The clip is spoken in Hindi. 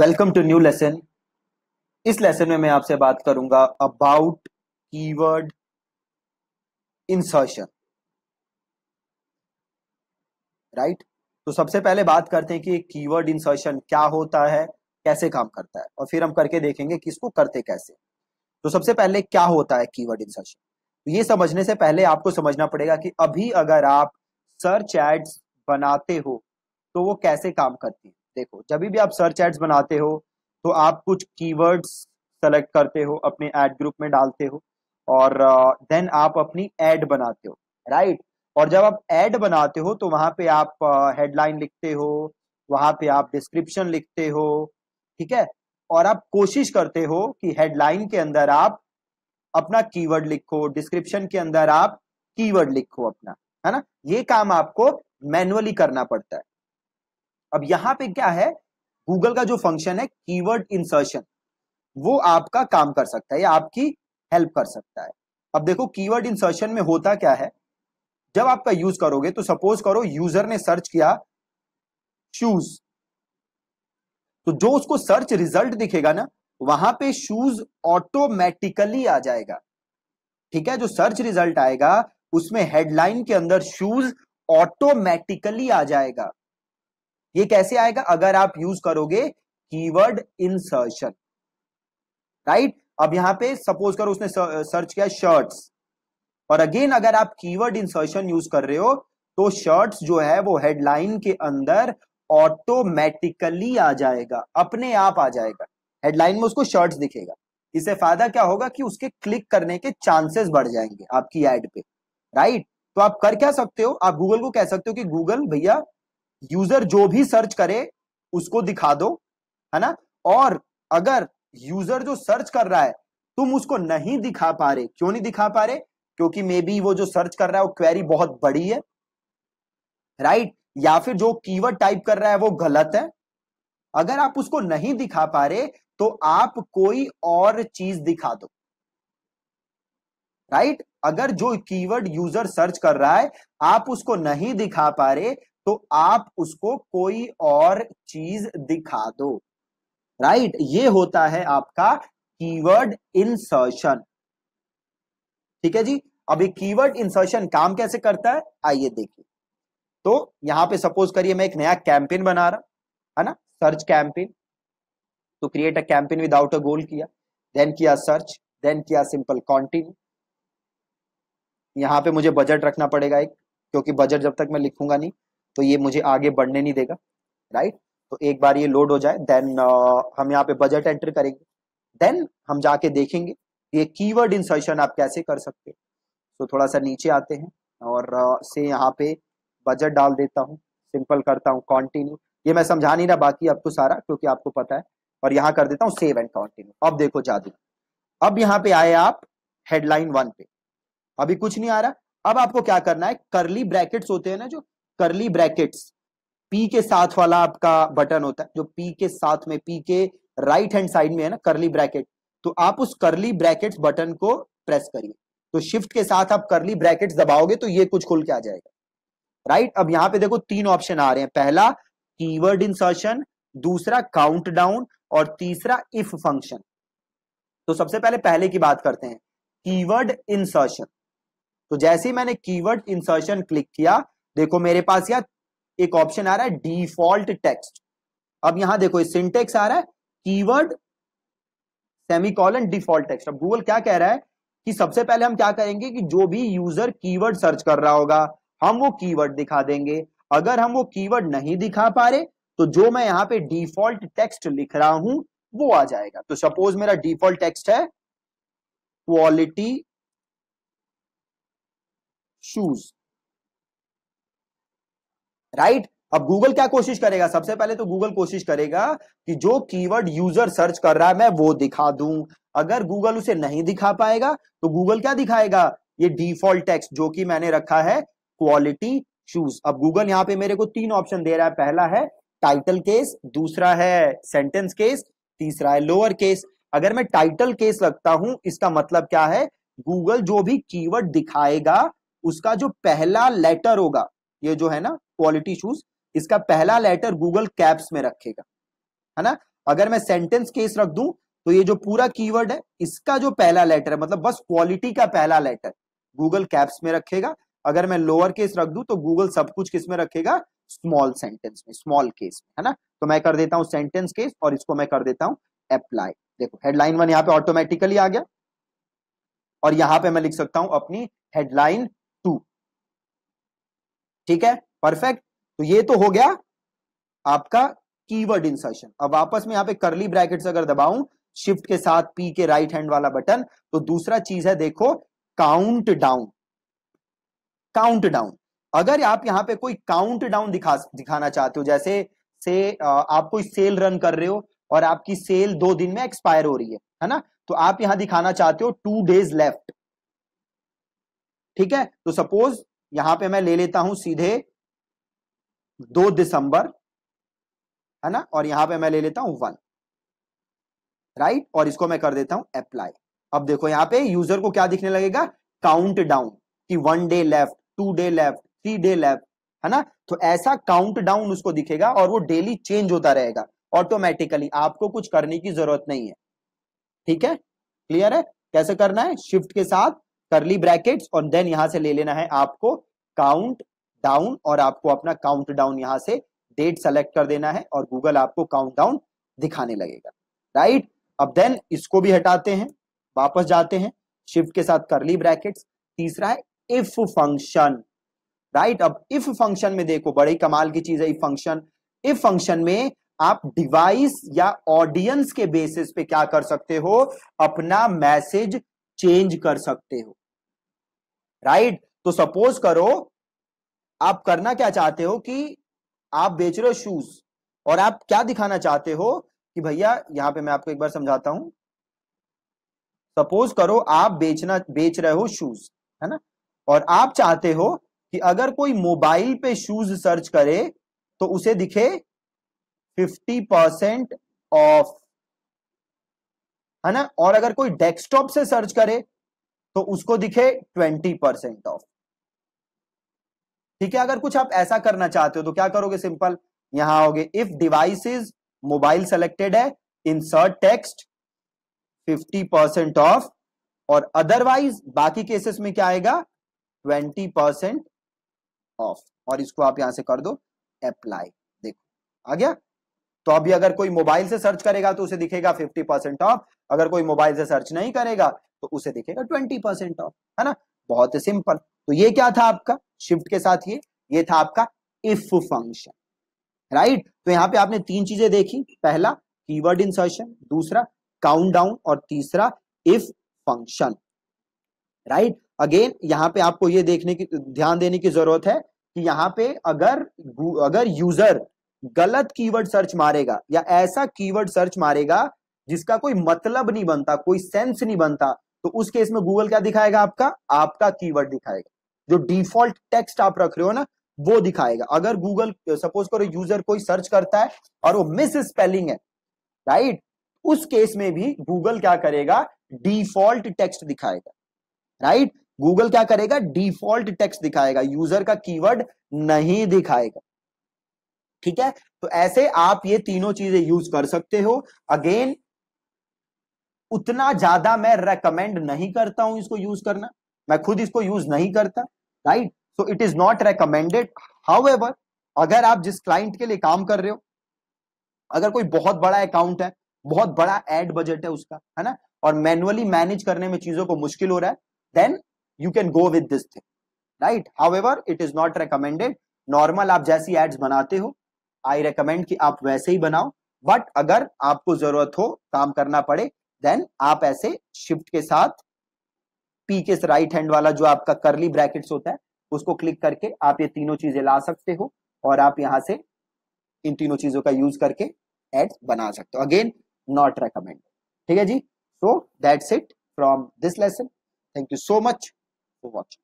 वेलकम टू न्यू लेसन इस लेसन में मैं आपसे बात करूंगा अबाउट कीवर्ड इंसर्शन राइट तो सबसे पहले बात करते हैं कि कीवर्ड इंसर्शन क्या होता है कैसे काम करता है और फिर हम करके देखेंगे कि इसको करते कैसे तो सबसे पहले क्या होता है कीवर्ड इंसर्शन तो ये समझने से पहले आपको समझना पड़ेगा कि अभी अगर आप सर्च एड्स बनाते हो तो वो कैसे काम करती है देखो जब भी आप सर्च एड्स बनाते हो तो आप कुछ कीवर्ड्स सेलेक्ट करते हो अपने एड ग्रुप में डालते हो और देन आप अपनी एड बनाते हो राइट और जब आप एड बनाते हो तो वहां पे आप हेडलाइन लिखते हो वहां पे आप डिस्क्रिप्शन लिखते हो ठीक है और आप कोशिश करते हो कि हेडलाइन के अंदर आप अपना कीवर्ड लिखो डिस्क्रिप्शन के अंदर आप कीवर्ड लिखो अपना है ना ये काम आपको मैनुअली करना पड़ता है अब यहां पे क्या है गूगल का जो फंक्शन है कीवर्ड इंसर्शन वो आपका काम कर सकता है या आपकी हेल्प कर सकता है अब देखो कीवर्ड इंसर्शन में होता क्या है जब आपका यूज करोगे तो सपोज करो यूजर ने सर्च किया शूज तो जो उसको सर्च रिजल्ट दिखेगा ना वहां पे शूज ऑटोमेटिकली आ जाएगा ठीक है जो सर्च रिजल्ट आएगा उसमें हेडलाइन के अंदर शूज ऑटोमेटिकली आ जाएगा ये कैसे आएगा अगर आप यूज करोगे कीवर्ड इंसर्शन राइट अब यहां पे सपोज करो उसने सर्च किया शर्ट्स और अगेन अगर आप कीवर्ड इंसर्शन यूज कर रहे हो तो शर्ट्स जो है वो हेडलाइन के अंदर ऑटोमेटिकली आ जाएगा अपने आप आ जाएगा हेडलाइन में उसको शर्ट्स दिखेगा इससे फायदा क्या होगा कि उसके क्लिक करने के चांसेस बढ़ जाएंगे आपकी एड पे राइट तो आप कर क्या सकते हो आप गूगल को कह सकते हो कि गूगल भैया यूजर जो भी सर्च करे उसको दिखा दो है ना और अगर यूजर जो सर्च कर रहा है तुम उसको नहीं दिखा पा रहे क्यों नहीं दिखा पा रहे क्योंकि मे बी वो जो सर्च कर रहा है वो क्वेरी बहुत बड़ी है राइट या फिर जो कीवर्ड टाइप कर रहा है वो गलत है अगर आप उसको नहीं दिखा पा रहे तो आप कोई और चीज दिखा दो राइट अगर जो कीवर्ड यूजर सर्च कर रहा है आप उसको नहीं दिखा पा रहे तो आप उसको कोई और चीज दिखा दो राइट ये होता है आपका कीवर्ड इंसर्शन ठीक है जी अब ये कीवर्ड इंसर्शन काम कैसे करता है आइए देखिए तो यहां पे सपोज करिए मैं एक नया कैंपेन बना रहा है ना सर्च कैंपेन तो create a campaign without a goal किया देन किया सर्च देन किया सिंपल कॉन्टिन्यू यहां पे मुझे बजट रखना पड़ेगा एक क्योंकि बजट जब तक मैं लिखूंगा नहीं तो ये मुझे आगे बढ़ने नहीं देगा राइट तो एक बार ये लोड हो जाए देन uh, हम यहाँ पे बजट एंटर करेंगे देन हम जाके देखेंगे ये कीवर्ड इंसर्शन आप कैसे कर सकते हो तो थोड़ा सा नीचे आते हैं और uh, से यहाँ पे बजट डाल देता हूँ सिंपल करता हूँ कॉन्टिन्यू ये मैं समझा नहीं रहा बाकी आपको तो सारा क्योंकि आपको पता है और यहाँ कर देता हूँ सेव एंड कॉन्टिन्यू अब देखो जादू अब यहाँ पे आए आप हेडलाइन वन पे अभी कुछ नहीं आ रहा अब आपको क्या करना है करली ब्रैकेट्स होते हैं ना जो करली ब्रैकेट्स पी के साथ वाला आपका बटन होता है जो पी के साथ में पी के राइट हैंड साइड में है ना करली ब्रैकेट तो आप उस करली ब्रैकेट्स बटन को प्रेस करिए तो शिफ्ट के साथ आप करली ब्रैकेट्स दबाओगे तो ये कुछ खुल के आ जाएगा राइट right? अब यहाँ पे देखो तीन ऑप्शन आ रहे हैं पहला कीवर्ड इंसर्शन दूसरा काउंटडाउन और तीसरा इफ फंक्शन तो सबसे पहले पहले की बात करते हैं कीवर्ड इंसर्शन तो जैसे ही मैंने कीवर्ड इंसर्शन क्लिक किया देखो मेरे पास यार एक ऑप्शन आ रहा है डिफॉल्ट टेक्स्ट अब यहां देखो सिंटेक्स आ रहा है कीवर्ड सेमीकॉलन डिफॉल्ट टेक्स्ट अब गूगल क्या कह रहा है कि सबसे पहले हम क्या करेंगे कि जो भी यूजर कीवर्ड सर्च कर रहा होगा हम वो कीवर्ड दिखा देंगे अगर हम वो कीवर्ड नहीं दिखा पा रहे तो जो मैं यहां पे डिफॉल्ट टेक्स्ट लिख रहा हूं वो आ जाएगा तो सपोज मेरा डिफॉल्ट टेक्स्ट है क्वालिटी शूज राइट अब गूगल क्या कोशिश करेगा सबसे पहले तो गूगल कोशिश करेगा कि जो कीवर्ड यूजर सर्च कर रहा है मैं वो दिखा दूं अगर गूगल उसे नहीं दिखा पाएगा तो गूगल क्या दिखाएगा ये डिफॉल्ट टेक्स्ट जो कि मैंने रखा है क्वालिटी शूज अब गूगल यहाँ पे मेरे को तीन ऑप्शन दे रहा है पहला है टाइटल केस दूसरा है सेंटेंस केस तीसरा है लोअर केस अगर मैं टाइटल केस रखता हूं इसका मतलब क्या है गूगल जो भी कीवर्ड दिखाएगा उसका जो पहला लेटर होगा ये जो है ना क्वालिटी शूज इसका पहला लेटर गूगल कैप्स में रखेगा है ना अगर मैं सेंटेंस केस रख दूं तो ये जो पूरा कीवर्ड है इसका जो पहला लेटर है मतलब बस क्वालिटी का पहला लेटर गूगल कैप्स में रखेगा अगर मैं लोअर केस रख दूं तो गूगल सब कुछ किस में रखेगा स्मॉल सेंटेंस में स्मॉल केस में है ना तो मैं कर देता हूं सेंटेंस केस और इसको मैं कर देता हूं अप्लाई देखो हेडलाइन वन यहां पे ऑटोमेटिकली आ गया और यहां पे मैं लिख सकता हूं अपनी हेडलाइन टू ठीक है परफेक्ट तो ये तो हो गया आपका कीवर्ड इंसर्शन अब वापस में यहां पे करली ब्रैकेट्स अगर दबाऊं शिफ्ट के साथ पी के राइट हैंड वाला बटन तो दूसरा चीज है देखो काउंट डाउन काउंट डाउन अगर आप यहां पे कोई काउंट डाउन दिखा दिखाना चाहते हो जैसे से आप कोई सेल रन कर रहे हो और आपकी सेल दो दिन में एक्सपायर हो रही है है ना तो आप यहां दिखाना चाहते हो टू डेज लेफ्ट ठीक है तो सपोज यहां पे मैं ले लेता हूं सीधे दो दिसंबर है ना और यहां पे मैं ले लेता हूं वन राइट और इसको मैं कर देता हूं अप्लाई अब देखो यहां पे यूजर को क्या दिखने लगेगा काउंट डाउन की one day left two day left three day left है ना तो ऐसा काउंट डाउन उसको दिखेगा और वो डेली चेंज होता रहेगा ऑटोमेटिकली आपको कुछ करने की जरूरत नहीं है ठीक है क्लियर है कैसे करना है शिफ्ट के साथ करली ब्रैकेट्स और देन यहां से ले लेना है आपको काउंट डाउन और आपको अपना काउंट डाउन यहां से डेट सेलेक्ट कर देना है और गूगल आपको काउंट डाउन दिखाने लगेगा राइट अब देन इसको भी हटाते हैं वापस जाते हैं शिफ्ट के साथ करली ब्रैकेट तीसरा है इफ फंक्शन राइट अब इफ फंक्शन में देखो बड़ी कमाल की चीज है इफ फंक्शन इफ फंक्शन में आप डिवाइस या ऑडियंस के बेसिस पे क्या कर सकते हो अपना मैसेज चेंज कर सकते हो राइट right? तो सपोज करो आप करना क्या चाहते हो कि आप बेच रहे हो शूज और आप क्या दिखाना चाहते हो कि भैया यहां पे मैं आपको एक बार समझाता हूं सपोज करो आप बेचना बेच रहे हो शूज है ना और आप चाहते हो कि अगर कोई मोबाइल पे शूज सर्च करे तो उसे दिखे फिफ्टी परसेंट ऑफ है ना और अगर कोई डेस्कटॉप से सर्च करे तो उसको दिखे ट्वेंटी परसेंट ऑफ ठीक है अगर कुछ आप ऐसा करना चाहते हो तो क्या करोगे सिंपल यहां आओगे इफ डिवाइस मोबाइल सेलेक्टेड है इंसर्ट टेक्स्ट 50 परसेंट ऑफ और अदरवाइज बाकी केसेस में क्या आएगा 20 परसेंट ऑफ और इसको आप यहां से कर दो अप्लाई देखो आ गया तो अभी अगर कोई मोबाइल से सर्च करेगा तो उसे दिखेगा 50 परसेंट ऑफ अगर कोई मोबाइल से सर्च नहीं करेगा तो उसे दिखेगा 20 परसेंट ऑफ है ना बहुत सिंपल तो ये क्या था आपका शिफ्ट के साथ ये ये था आपका इफ फंक्शन राइट तो यहाँ पे आपने तीन चीजें देखी पहला कीवर्ड इंसर्शन दूसरा काउंटडाउन और तीसरा इफ फंक्शन राइट अगेन यहाँ पे आपको ये देखने की ध्यान देने की जरूरत है कि यहाँ पे अगर अगर यूजर गलत कीवर्ड सर्च मारेगा या ऐसा कीवर्ड सर्च मारेगा जिसका कोई मतलब नहीं बनता कोई सेंस नहीं बनता तो उस केस में गूगल क्या दिखाएगा आपका आपका कीवर्ड दिखाएगा जो डिफॉल्ट टेक्स्ट आप रख रहे हो ना वो दिखाएगा अगर गूगल सपोज करो यूजर कोई सर्च करता है और वो मिस स्पेलिंग है राइट उस केस में भी गूगल क्या करेगा डिफॉल्ट टेक्स्ट दिखाएगा राइट गूगल क्या करेगा डिफॉल्ट टेक्स्ट दिखाएगा यूजर का कीवर्ड नहीं दिखाएगा ठीक है तो ऐसे आप ये तीनों चीजें यूज कर सकते हो अगेन उतना ज्यादा मैं रेकमेंड नहीं करता हूं इसको यूज करना मैं खुद इसको यूज नहीं करता right so it is not recommended how अगर आप जिस क्लाइंट के लिए काम कर रहे हो अगर कोई बहुत बड़ा अकाउंट है बहुत बड़ा एड बजट है उसका है ना और मैनुअली मैनेज करने में चीजों को मुश्किल हो रहा है then you can go with this thing right how it is not recommended normal आप जैसी एड्स बनाते हो आई रेकमेंड कि आप वैसे ही बनाओ बट अगर आपको जरूरत हो काम करना पड़े देन आप ऐसे शिफ्ट के साथ पी के राइट हैंड वाला जो आपका करली ब्रैकेट होता है उसको क्लिक करके आप ये तीनों चीजें ला सकते हो और आप यहाँ से इन तीनों चीजों का यूज करके एड्स बना सकते हो अगेन नॉट रेकमेंड ठीक है जी so that's it from this lesson thank you so much for watching